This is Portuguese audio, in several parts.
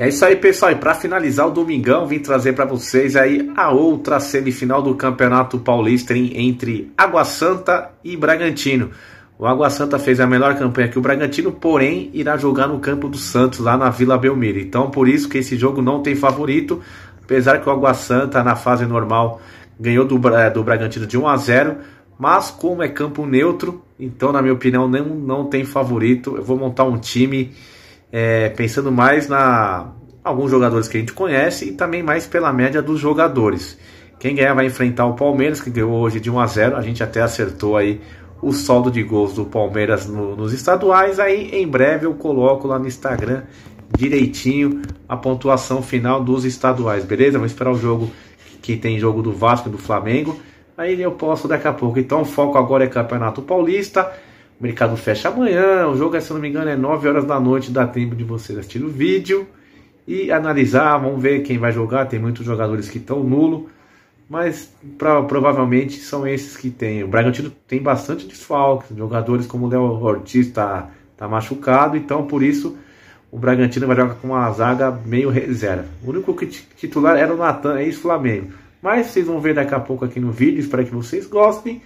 É isso aí, pessoal. E para finalizar o domingão, vim trazer para vocês aí a outra semifinal do Campeonato Paulista entre Água Santa e Bragantino. O Água Santa fez a melhor campanha que o Bragantino, porém irá jogar no campo do Santos, lá na Vila Belmiro. Então, por isso que esse jogo não tem favorito, apesar que o Água Santa, na fase normal, ganhou do, do Bragantino de 1 a 0 mas como é campo neutro, então, na minha opinião, não, não tem favorito. Eu vou montar um time é, pensando mais na alguns jogadores que a gente conhece e também mais pela média dos jogadores. Quem ganhar vai enfrentar o Palmeiras, que ganhou hoje de 1 a 0. A gente até acertou aí o saldo de gols do Palmeiras no, nos estaduais. Aí em breve eu coloco lá no Instagram direitinho a pontuação final dos estaduais, beleza? Vamos esperar o jogo que tem jogo do Vasco e do Flamengo. Aí eu posso daqui a pouco. Então o foco agora é Campeonato Paulista. O mercado fecha amanhã, o jogo, é, se não me engano, é 9 horas da noite, dá tempo de vocês assistir o vídeo e analisar, vamos ver quem vai jogar, tem muitos jogadores que estão nulo, mas pra, provavelmente são esses que tem. O Bragantino tem bastante desfalques, jogadores como o Léo Ortiz está tá machucado, então por isso o Bragantino vai jogar com uma zaga meio reserva. O único que titular era o Natan, ex-Flamengo. Mas vocês vão ver daqui a pouco aqui no vídeo, espero que vocês gostem.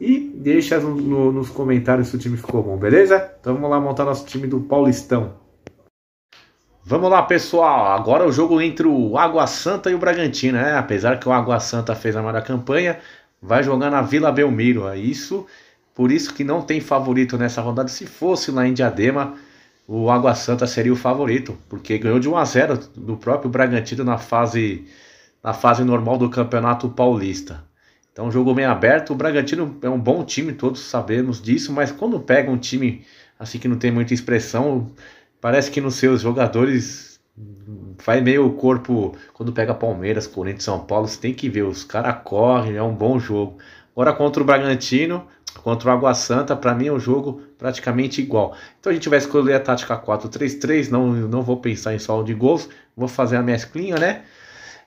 E deixa no, nos comentários se o time ficou bom, beleza? Então vamos lá montar nosso time do Paulistão. Vamos lá, pessoal. Agora é o jogo entre o Água Santa e o Bragantino, né? Apesar que o Água Santa fez a maior campanha, vai jogar na Vila Belmiro. É isso. Por isso que não tem favorito nessa rodada. Se fosse lá em Diadema, o Água Santa seria o favorito, porque ganhou de 1 a 0 do próprio Bragantino na fase na fase normal do Campeonato Paulista. Então, um jogo meio aberto. O Bragantino é um bom time, todos sabemos disso, mas quando pega um time assim que não tem muita expressão, parece que nos seus jogadores vai meio o corpo. Quando pega Palmeiras, Corinthians, São Paulo, você tem que ver, os caras correm, é um bom jogo. Agora contra o Bragantino, contra o Água Santa, para mim é um jogo praticamente igual. Então a gente vai escolher a tática 4-3-3, não, não vou pensar em saldo de gols, vou fazer a mesclinha, né?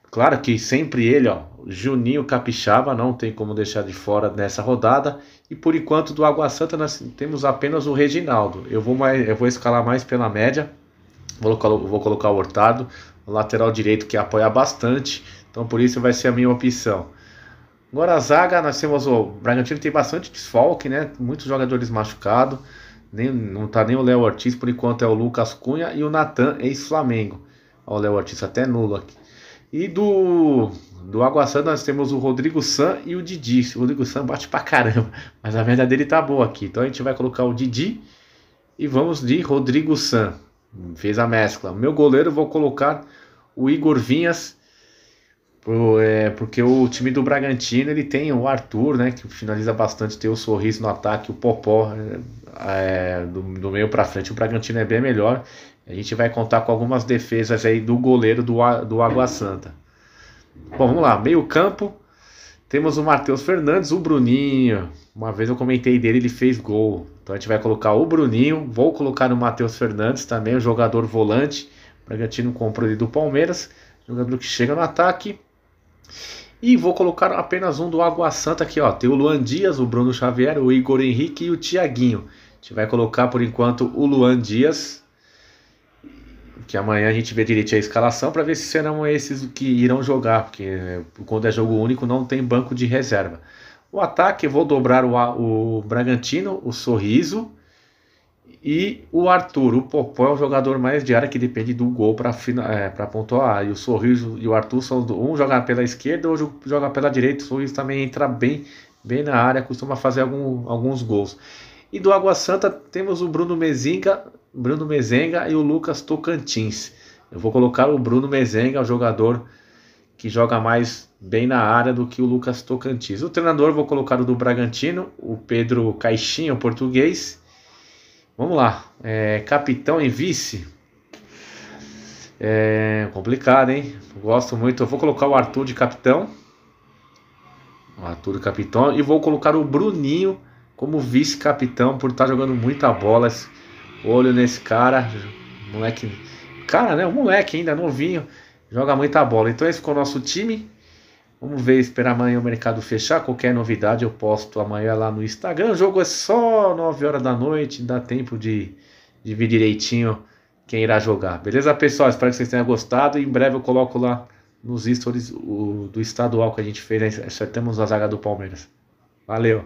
Claro que sempre ele, ó, Juninho Capixaba, não tem como deixar de fora nessa rodada. E por enquanto do Água Santa nós temos apenas o Reginaldo. Eu vou, mais, eu vou escalar mais pela média. Vou, vou colocar o Hortado, o lateral direito que apoia bastante. Então por isso vai ser a minha opção. Agora a zaga, nós temos o Bragantino tem bastante desfalque, né? Muitos jogadores machucados. Nem, não tá nem o Léo Ortiz, por enquanto é o Lucas Cunha e o Natan, ex-Flamengo. o Léo Ortiz até nulo aqui. E do, do Água Santa nós temos o Rodrigo San e o Didi. O Rodrigo San bate pra caramba, mas a verdade dele tá boa aqui. Então a gente vai colocar o Didi e vamos de Rodrigo San. Fez a mescla. Meu goleiro vou colocar o Igor Vinhas Tipo, é, porque o time do Bragantino ele tem o Arthur, né, que finaliza bastante, tem o sorriso no ataque, o Popó é, é do, do meio para frente. O Bragantino é bem melhor. A gente vai contar com algumas defesas aí do goleiro do, do Água Santa. Bom, vamos lá, meio campo. Temos o Matheus Fernandes, o Bruninho. Uma vez eu comentei dele, ele fez gol. Então a gente vai colocar o Bruninho, vou colocar o Matheus Fernandes também, o jogador volante. O Bragantino comprou ele do Palmeiras, jogador que chega no ataque. E vou colocar apenas um do Água Santa aqui, ó. Tem o Luan Dias, o Bruno Xavier, o Igor Henrique e o Tiaguinho. A gente vai colocar por enquanto o Luan Dias. Que amanhã a gente vê direito a escalação para ver se serão esses que irão jogar, porque é, quando é jogo único não tem banco de reserva. O ataque, eu vou dobrar o, o Bragantino, o Sorriso, e o Arthur, o Popó é o jogador mais de área que depende do gol para é, pontuar. E o Sorriso e o Arthur são do, um joga pela esquerda, outro joga pela direita. O Sorriso também entra bem, bem na área, costuma fazer algum, alguns gols. E do Água Santa temos o Bruno Mesenga Bruno Mezenga e o Lucas Tocantins. Eu vou colocar o Bruno Mezenga, o jogador que joga mais bem na área do que o Lucas Tocantins. O treinador vou colocar o do Bragantino, o Pedro Caixinha, o português. Vamos lá. É, capitão e vice. É complicado, hein? Gosto muito. Eu vou colocar o Arthur de capitão. O Arthur de capitão. E vou colocar o Bruninho como vice-capitão por estar tá jogando muita bola. Olho nesse cara. Moleque. Cara, né? O moleque ainda novinho. Joga muita bola. Então esse ficou o nosso time. Vamos ver, esperar amanhã o mercado fechar. Qualquer novidade eu posto amanhã lá no Instagram. O jogo é só 9 horas da noite, dá tempo de, de ver direitinho quem irá jogar. Beleza, pessoal? Espero que vocês tenham gostado. Em breve eu coloco lá nos stories o, do estadual que a gente fez. Acertamos a zaga do Palmeiras. Valeu!